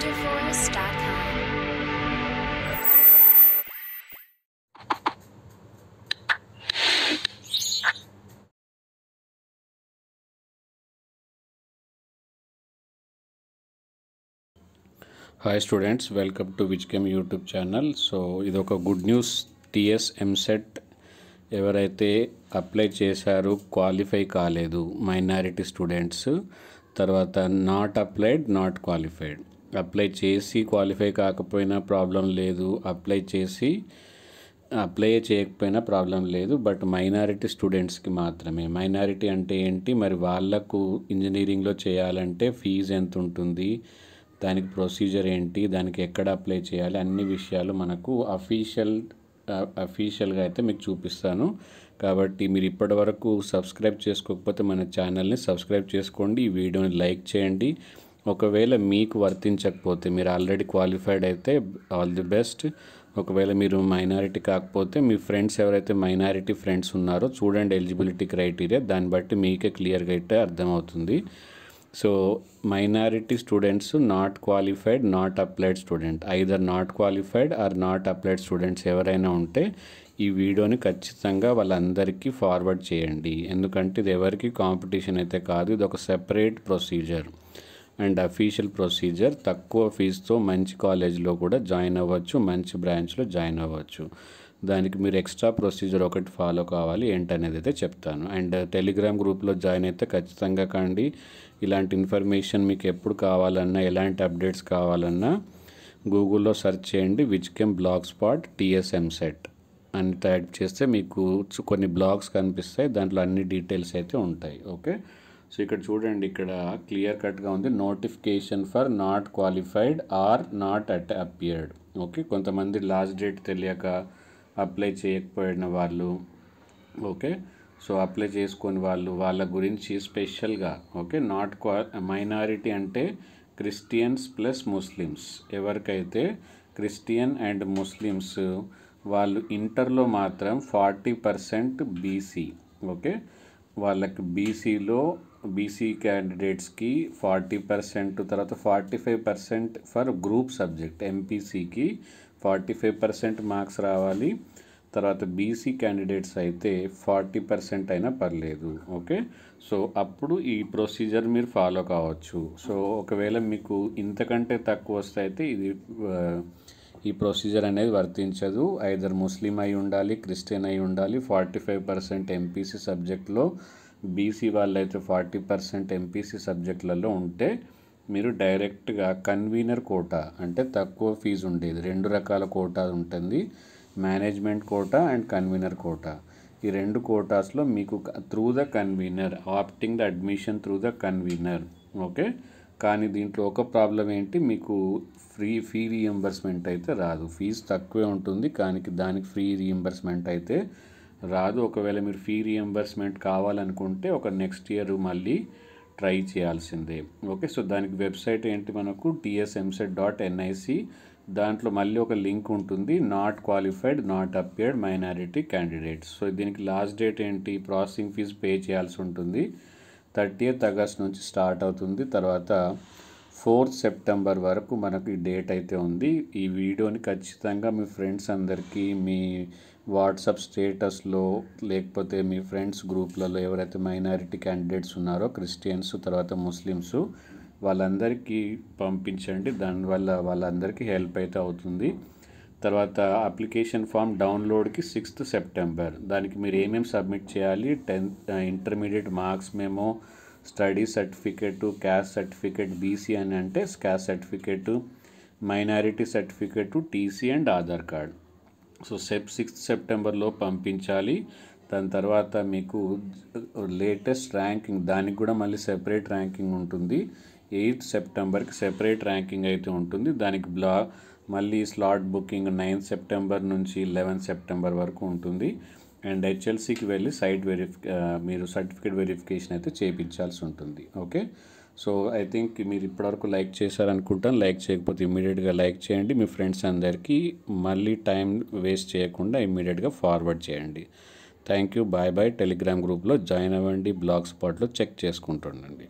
wonderforest.com. Hi students welcome to chem YouTube channel so ఇది ఒక good news TS EAMCET ఎవరైతే apply చేశారో qualify కాలేదు మైనారిటీ స్టూడెంట్స్ తర్వాత not applied not qualified apply చేసి క్వాలిఫై కాకపోయినా ప్రాబ్లం లేదు అప్లై చేసి అప్లై చేయకపోయినా ప్రాబ్లం లేదు బట్ మైనారిటీ స్టూడెంట్స్కి మాత్రమే మైనారిటీ అంటే ఏంటి మరి వాళ్లకు ఇంజనీరింగ్లో చేయాలంటే ఫీజు ఎంత ఉంటుంది దానికి ప్రొసీజర్ ఏంటి దానికి ఎక్కడ అప్లై చేయాలి అన్ని విషయాలు మనకు అఫీషియల్ అఫీషియల్గా అయితే మీకు చూపిస్తాను కాబట్టి మీరు ఇప్పటి వరకు సబ్స్క్రైబ్ చేసుకోకపోతే మన ఛానల్ని సబ్స్క్రైబ్ చేసుకోండి ఈ వీడియోని లైక్ చేయండి ఒకవేళ మీకు వర్తించకపోతే మీరు ఆల్రెడీ క్వాలిఫైడ్ అయితే ఆల్ ది బెస్ట్ ఒకవేళ మీరు మైనారిటీ కాకపోతే మీ ఫ్రెండ్స్ ఎవరైతే మైనారిటీ ఫ్రెండ్స్ ఉన్నారో చూడండి ఎలిజిబిలిటీ క్రైటీరియా దాన్ని బట్టి మీకే క్లియర్గా అయితే అర్థమవుతుంది so minority students not qualified not applied student either not qualified or not applied students ఎవరైనా ఉంటే ఈ వీడియోని ఖచ్చితంగా వాళ్ళందరికీ ఫార్వర్డ్ చేయండి ఎందుకంటే ఇది ఎవరికి కాంపిటీషన్ అయితే కాదు ఇది ఒక separate procedure and official procedure తక్కువ ఫీజుతో మంచి కాలేజీలో కూడా జాయిన్ అవ్వచ్చు మంచి బ్రాంచ్లో జాయిన్ అవ్వచ్చు దానికి మీరు ఎక్స్ట్రా ప్రొసీజర్ ఒకటి ఫాలో కావాలి ఏంటనేది అయితే చెప్తాను అండ్ టెలిగ్రామ్ గ్రూప్లో జాయిన్ అయితే ఖచ్చితంగా కండి ఇలాంటి ఇన్ఫర్మేషన్ మీకు ఎప్పుడు కావాలన్నా ఎలాంటి అప్డేట్స్ కావాలన్నా గూగుల్లో సెర్చ్ చేయండి chem blog spot TS EAMCET అని టైప్ చేస్తే మీకు కొన్ని బ్లాగ్స్ కనిపిస్తాయి దాంట్లో అన్ని డీటెయిల్స్ అయితే ఉంటాయి ఓకే సో ఇక్కడ చూడండి ఇక్కడ క్లియర్ కట్గా ఉంది notification for not qualified or not at appeared okay కొంతమంది లాస్ట్ డేట్ తెలియక అప్లై చేయకపోయిన వాళ్ళు ఓకే సో అప్లై చేసుకొని వాళ్ళు వాళ్ళ గురించి స్పెషల్గా ఓకే నాట్ క్వా మైనారిటీ అంటే క్రిస్టియన్స్ ప్లస్ ముస్లిమ్స్ ఎవరికైతే క్రిస్టియన్ అండ్ ముస్లిమ్స్ వాళ్ళు ఇంటర్లో మాత్రం ఫార్టీ పర్సెంట్ బీసీ ఓకే వాళ్ళకి బీసీలో బీసీ క్యాండిడేట్స్కి ఫార్టీ పర్సెంట్ తర్వాత forty five percent for group subject ఎంపీసీకి ఫార్టీ ఫైవ్ పర్సెంట్ మార్క్స్ రావాలి తర్వాత బీసీ క్యాండిడేట్స్ అయితే ఫార్టీ పర్సెంట్ అయినా పర్లేదు ఓకే సో అప్పుడు ఈ ప్రొసీజర్ మీరు ఫాలో కావచ్చు సో ఒకవేళ మీకు ఇంతకంటే తక్కువ వస్తే అయితే ఇది ఈ ప్రొసీజర్ అనేది వర్తించదు ఐదర్ ముస్లిం అయి ఉండాలి క్రిస్టియన్ అయి ఉండాలి ఫార్టీ ఫైవ్ పర్సెంట్ ఎంపీసీ సబ్జెక్ట్లో బీసీ అయితే ఫార్టీ పర్సెంట్ ఎంపీసీ సబ్జెక్టులలో ఉంటే మీరు డైరెక్ట్గా కన్వీనర్ కోటా అంటే తక్కువ ఫీజు ఉండేది రెండు రకాల కోటా ఉంటుంది management quota and convener quota ఈ రెండు కోటాస్లో మీకు through the convener opting the admission through the convener okay కానీ దీంట్లో ఒక ప్రాబ్లం ఏంటి మీకు ఫ్రీ ఫీ రీఎంబర్స్మెంట్ అయితే రాదు ఫీజు తక్కువే ఉంటుంది కానీ దానికి ఫ్రీ రీఎంబర్స్మెంట్ అయితే రాదు ఒకవేళ మీరు ఫీ రియంబర్స్మెంట్ కావాలనుకుంటే ఒక నెక్స్ట్ ఇయర్ మళ్ళీ ట్రై చేయాల్సిందే ఓకే సో దానికి వెబ్సైట్ ఏంటి మనకు టిఎస్ఎంసెట్ డాట్ ఎన్ఐసి దాంట్లో మళ్ళీ ఒక లింక్ ఉంటుంది not qualified not appeared minority candidates so దీనికి లాస్ట్ డేట్ ఏంటి ప్రాసెసింగ్ ఫీజు పే చేయాల్సి ఉంటుంది థర్టీయత్ ఆగస్ట్ నుంచి స్టార్ట్ అవుతుంది తర్వాత ఫోర్త్ సెప్టెంబర్ వరకు మనకు ఈ డేట్ అయితే ఉంది ఈ వీడియోని ఖచ్చితంగా మీ ఫ్రెండ్స్ అందరికీ మీ వాట్సాప్ స్టేటస్లో లేకపోతే మీ ఫ్రెండ్స్ గ్రూప్లలో ఎవరైతే మైనారిటీ క్యాండిడేట్స్ ఉన్నారో క్రిస్టియన్స్ తర్వాత ముస్లిమ్స్ వాళ్ళందరికీ పంపించండి దానివల్ల వాళ్ళందరికీ హెల్ప్ అయితే అవుతుంది తర్వాత అప్లికేషన్ ఫామ్ డౌన్లోడ్కి సిక్స్త్ సెప్టెంబర్ దానికి మీరు ఏమేమి సబ్మిట్ చేయాలి టెన్త్ ఇంటర్మీడియట్ మార్క్స్ మేము study certificate caste certificate BC అని అంటే caste certificate minority certificate TC and Aadhaar card so సెప్ సిక్స్త్ సెప్టెంబర్లో పంపించాలి దాని తర్వాత మీకు లేటెస్ట్ ర్యాంకింగ్ దానికి కూడా మళ్ళీ సెపరేట్ ర్యాంకింగ్ ఉంటుంది ఎయిత్ సెప్టెంబర్కి సెపరేట్ ర్యాంకింగ్ అయితే ఉంటుంది దానికి బ్లా మళ్ళీ స్లాట్ బుకింగ్ నైన్త్ సెప్టెంబర్ నుంచి లెవెన్త్ సెప్టెంబర్ వరకు ఉంటుంది అండ్ హెచ్ఎల్సీకి వెళ్ళి సైట్ వెరిఫి మీరు సర్టిఫికేట్ వెరిఫికేషన్ అయితే చేయించాల్సి ఉంటుంది ఓకే సో ఐ థింక్ మీరు ఇప్పటివరకు లైక్ చేశారనుకుంటాను లైక్ చేయకపోతే ఇమీడియట్గా లైక్ చేయండి మీ ఫ్రెండ్స్ అందరికీ మళ్ళీ టైం వేస్ట్ చేయకుండా ఇమీడియట్గా ఫార్వర్డ్ చేయండి thank you bye bye Telegram గ్రూప్లో జాయిన్ అవ్వండి బ్లాగ్ స్పాట్లో చెక్ చేసుకుంటుండండి